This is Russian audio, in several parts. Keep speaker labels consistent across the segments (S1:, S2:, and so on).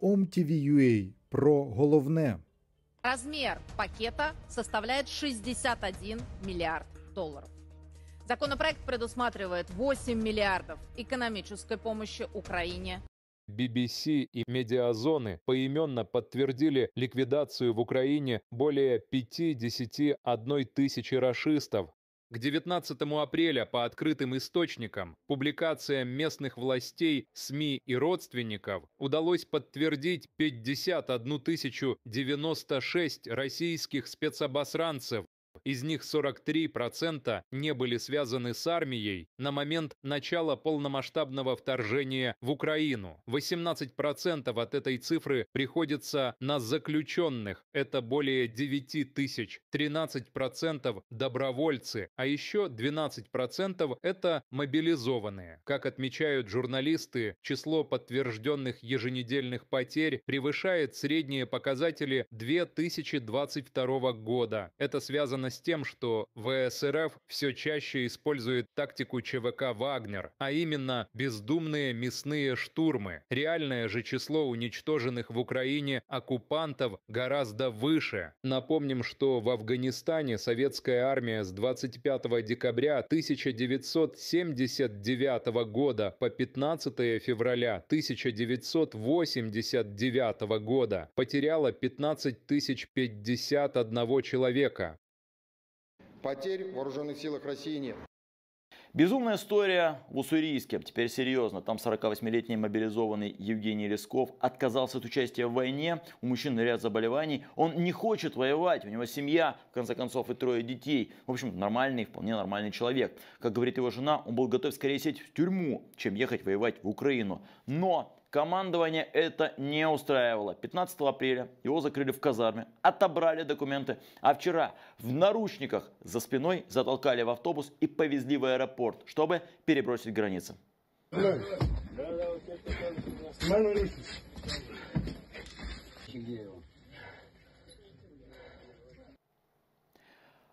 S1: OMTV.ua про головне.
S2: Размер пакета составляет 61 миллиард долларов. Законопроект предусматривает 8 миллиардов экономической помощи Украине.
S3: BBC и медиазоны поименно подтвердили ликвидацию в Украине более 51 тысячи расистов, к 19 апреля по открытым источникам, публикациям местных властей, СМИ и родственников удалось подтвердить 51 096 российских спецобосранцев, из них 43% не были связаны с армией на момент начала полномасштабного вторжения в Украину. 18% от этой цифры приходится на заключенных, это более 9 тысяч, 13% добровольцы, а еще 12% это мобилизованные. Как отмечают журналисты, число подтвержденных еженедельных потерь превышает средние показатели 2022 года. Это связано связано с тем, что ВСРФ все чаще использует тактику ЧВК «Вагнер», а именно бездумные мясные штурмы. Реальное же число уничтоженных в Украине оккупантов гораздо выше. Напомним, что в Афганистане советская армия с 25 декабря 1979 года по 15 февраля 1989 года потеряла 15 051 человека.
S1: Потерь в вооруженных силах России нет.
S2: Безумная история в Уссурийске. Теперь серьезно. Там 48-летний мобилизованный Евгений Лесков отказался от участия в войне. У мужчины ряд заболеваний. Он не хочет воевать. У него семья, в конце концов, и трое детей. В общем, нормальный, вполне нормальный человек. Как говорит его жена, он был готов скорее сесть в тюрьму, чем ехать воевать в Украину. Но Командование это не устраивало. 15 апреля его закрыли в казарме, отобрали документы, а вчера в наручниках за спиной затолкали в автобус и повезли в аэропорт, чтобы перебросить границы.
S1: Да. Да, да,
S2: вот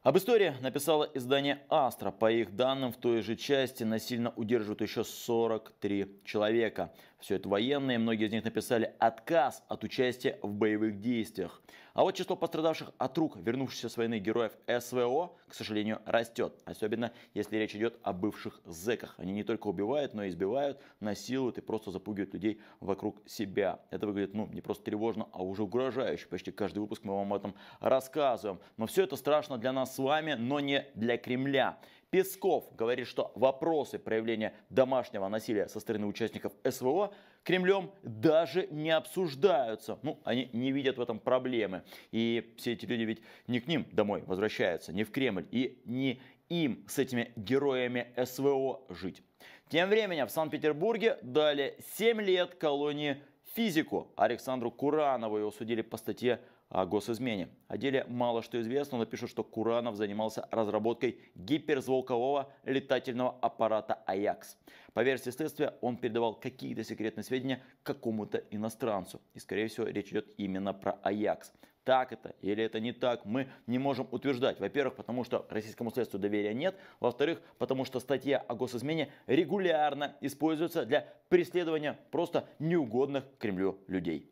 S2: Об истории написало издание «Астра». По их данным, в той же части насильно удерживают еще 43 человека. Все это военные, многие из них написали отказ от участия в боевых действиях. А вот число пострадавших от рук вернувшихся с войны героев СВО, к сожалению, растет. Особенно, если речь идет о бывших зэках. Они не только убивают, но и избивают, насилуют и просто запугивают людей вокруг себя. Это выглядит, ну, не просто тревожно, а уже угрожающе. Почти каждый выпуск мы вам об этом рассказываем. Но все это страшно для нас с вами, но не для Кремля. Песков говорит, что вопросы проявления домашнего насилия со стороны участников СВО Кремлем даже не обсуждаются. Ну, они не видят в этом проблемы. И все эти люди ведь не к ним домой возвращаются, не в Кремль и не им с этими героями СВО жить. Тем временем в Санкт-Петербурге дали 7 лет колонии физику Александру Куранову. Его судили по статье о госизмене. О деле мало что известно, но пишут, что Куранов занимался разработкой гиперзвукового летательного аппарата «Аякс». По версии следствия, он передавал какие-то секретные сведения какому-то иностранцу. И, скорее всего, речь идет именно про «Аякс». Так это или это не так, мы не можем утверждать. Во-первых, потому что российскому следствию доверия нет. Во-вторых, потому что статья о госизмене регулярно используется для преследования просто неугодных Кремлю людей.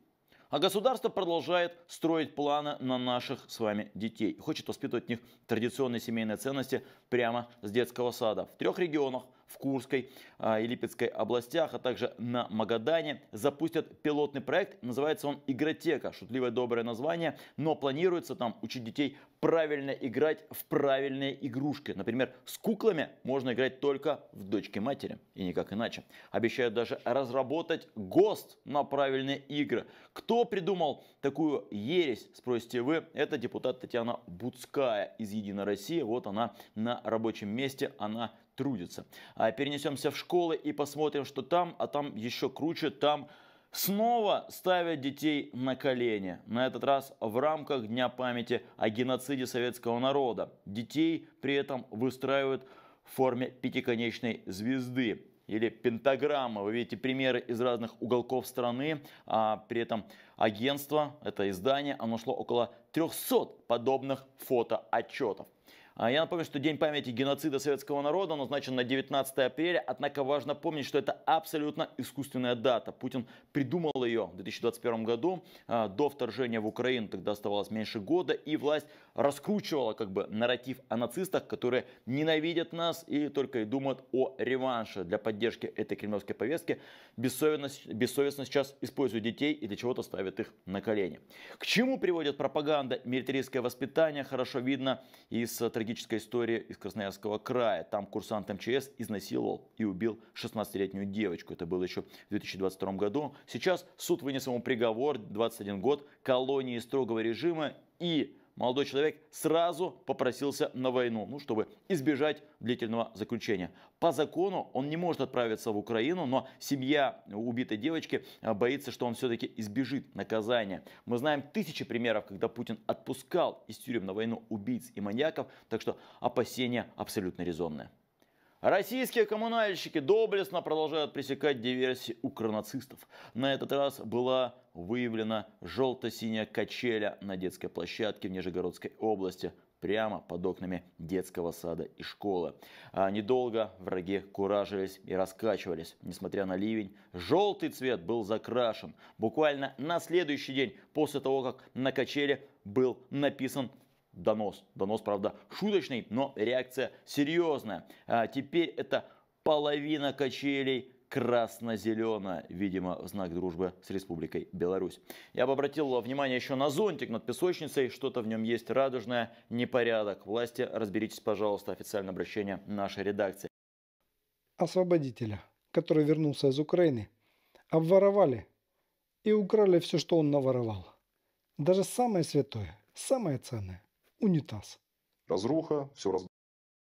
S2: А государство продолжает строить планы на наших с вами детей. Хочет воспитывать в них традиционные семейные ценности прямо с детского сада. В трех регионах – в Курской а, и Липецкой областях, а также на Магадане, запустят пилотный проект. Называется он «Игротека». Шутливое доброе название, но планируется там учить детей правильно играть в правильные игрушки. Например, с куклами можно играть только в дочке-матери и никак иначе. Обещают даже разработать ГОСТ на правильные игры. Кто придумал такую ересь, спросите вы, это депутат Татьяна Буцкая из «Единой России». Вот она на рабочем месте, она трудится. А перенесемся в школы и посмотрим, что там, а там еще круче, там снова ставят детей на колени. На этот раз в рамках Дня памяти о геноциде советского народа. Детей при этом выстраивают в форме пятиконечной звезды или пентаграмма. Вы видите примеры из разных уголков страны. А при этом агентство, это издание, оно шло около 300 подобных фотоотчетов. А я напомню, что День памяти геноцида советского народа назначен на 19 апреля, однако важно помнить, что это абсолютно искусственная дата. Путин придумал ее в 2021 году, а, до вторжения в Украину тогда оставалось меньше года, и власть раскручивала как бы нарратив о нацистах, которые ненавидят нас и только и думают о реванше. Для поддержки этой кремлевской повестки бессовестно, бессовестно сейчас используют детей и для чего-то ставят их на колени. К чему приводит пропаганда, милитаристское воспитание, хорошо видно из трагедии трагическая история из Красноярского края. Там курсант МЧС изнасиловал и убил 16-летнюю девочку. Это было еще в 2022 году. Сейчас суд вынес ему приговор 21 год колонии строгого режима и молодой человек сразу попросился на войну, ну, чтобы избежать длительного заключения. По закону он не может отправиться в Украину, но семья убитой девочки э, боится, что он все-таки избежит наказания. Мы знаем тысячи примеров, когда Путин отпускал из тюрем на войну убийц и маньяков, так что опасения абсолютно резонные. Российские коммунальщики доблестно продолжают пресекать диверсии укронацистов. На этот раз была выявлена желто-синяя качеля на детской площадке в Нижегородской области, прямо под окнами детского сада и школы. А недолго враги куражились и раскачивались. Несмотря на ливень, желтый цвет был закрашен. Буквально на следующий день, после того, как на качеле был написан донос. Донос, правда, шуточный, но реакция серьезная. А теперь это половина качелей красно-зелено, видимо, в знак дружбы с Республикой Беларусь. Я бы обратил внимание еще на зонтик над песочницей, что-то в нем есть радужное, непорядок. Власти, разберитесь, пожалуйста, официальное обращение нашей редакции.
S1: Освободителя, который вернулся из Украины, обворовали и украли все, что он наворовал. Даже самое святое, самое ценное – унитаз.
S4: Разруха, все раз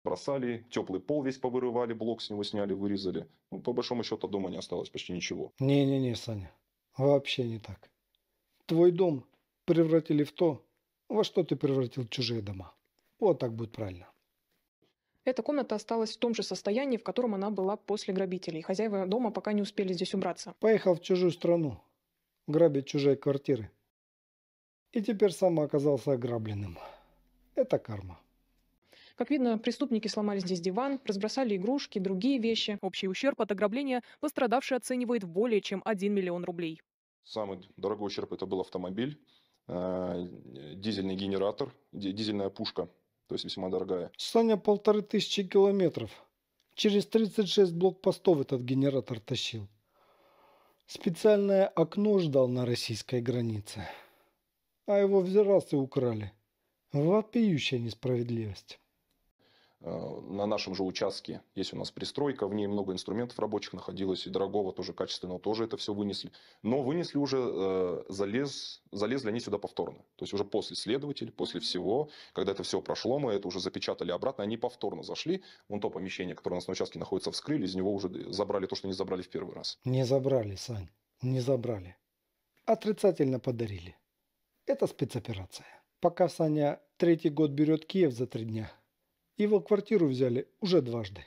S4: бросали, теплый пол весь повырывали, блок с него сняли, вырезали. Ну, по большому счету дома не осталось почти ничего.
S1: Не-не-не, Саня, вообще не так. Твой дом превратили в то, во что ты превратил чужие дома. Вот так будет правильно.
S4: Эта комната осталась в том же состоянии, в котором она была после грабителей. Хозяева дома пока не успели здесь убраться.
S1: Поехал в чужую страну, грабить чужие квартиры. И теперь сам оказался ограбленным. Это карма.
S4: Как видно, преступники сломали здесь диван, разбросали игрушки, другие вещи. Общий ущерб от ограбления пострадавший оценивает более чем 1 миллион рублей. Самый дорогой ущерб это был автомобиль, э, дизельный генератор, дизельная пушка, то есть весьма дорогая.
S1: Саня полторы тысячи километров. Через 36 блокпостов этот генератор тащил. Специальное окно ждал на российской границе. А его в украли. Вопиющая несправедливость.
S4: Э, на нашем же участке есть у нас пристройка, в ней много инструментов рабочих находилось, и дорогого тоже качественного тоже это все вынесли. Но вынесли уже, э, залез, залезли они сюда повторно. То есть уже после следователей, после всего, когда это все прошло, мы это уже запечатали обратно, они повторно зашли. Вон то помещение, которое у нас на участке находится, вскрыли, из него уже забрали то, что не забрали в первый раз.
S1: Не забрали, Сань, не забрали. Отрицательно подарили. Это спецоперация. Пока Саня третий год берет Киев за три дня – его квартиру взяли уже дважды.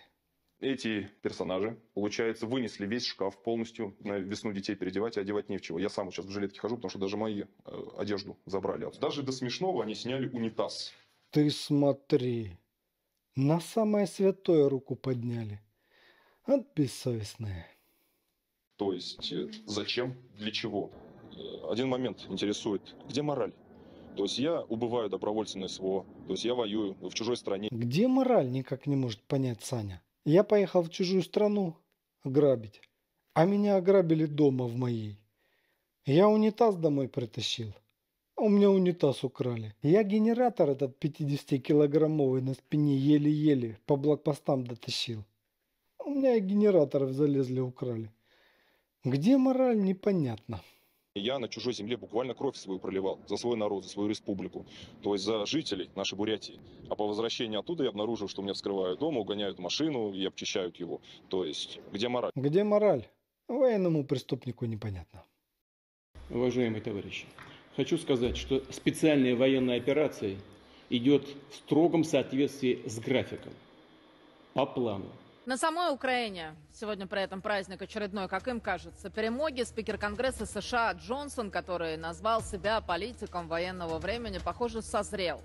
S4: Эти персонажи, получается, вынесли весь шкаф полностью на весну детей переодевать, и одевать не в чего. Я сам сейчас в жилетке хожу, потому что даже мою э, одежду забрали. Даже до смешного они сняли унитаз.
S1: Ты смотри, на самое святое руку подняли. От бессовестное.
S4: То есть, э, зачем, для чего? Э, один момент интересует. Где мораль? То есть я убываю добровольцем СВО, то есть я воюю в чужой стране.
S1: Где мораль, никак не может понять Саня. Я поехал в чужую страну грабить, а меня ограбили дома в моей. Я унитаз домой притащил. А у меня унитаз украли. Я генератор этот 50-килограммовый на спине еле-еле по блокпостам дотащил. У меня и генераторов залезли, украли. Где мораль, непонятно.
S4: Я на чужой земле буквально кровь свою проливал за свой народ, за свою республику, то есть за жителей нашей Бурятии. А по возвращении оттуда я обнаружил, что меня вскрывают дома, угоняют машину и обчищают его. То есть,
S2: где мораль?
S1: Где мораль? Военному преступнику непонятно.
S2: Уважаемые товарищи, хочу сказать, что специальная военная операция идет в строгом соответствии с графиком, по плану. На самой Украине сегодня при этом праздник очередной, как им кажется, перемоги. Спикер Конгресса США Джонсон, который назвал себя политиком военного времени, похоже, созрел.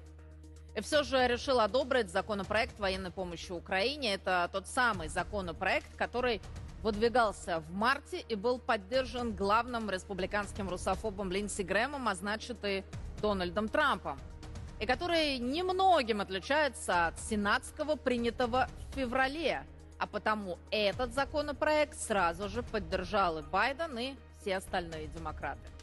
S2: И все же решил одобрить законопроект военной помощи Украине. Это тот самый законопроект, который выдвигался в марте и был поддержан главным республиканским русофобом Линдси Грэмом, а значит и Дональдом Трампом и который немногим отличается от сенатского, принятого в феврале – а потому этот законопроект сразу же поддержали Байден, и все остальные демократы.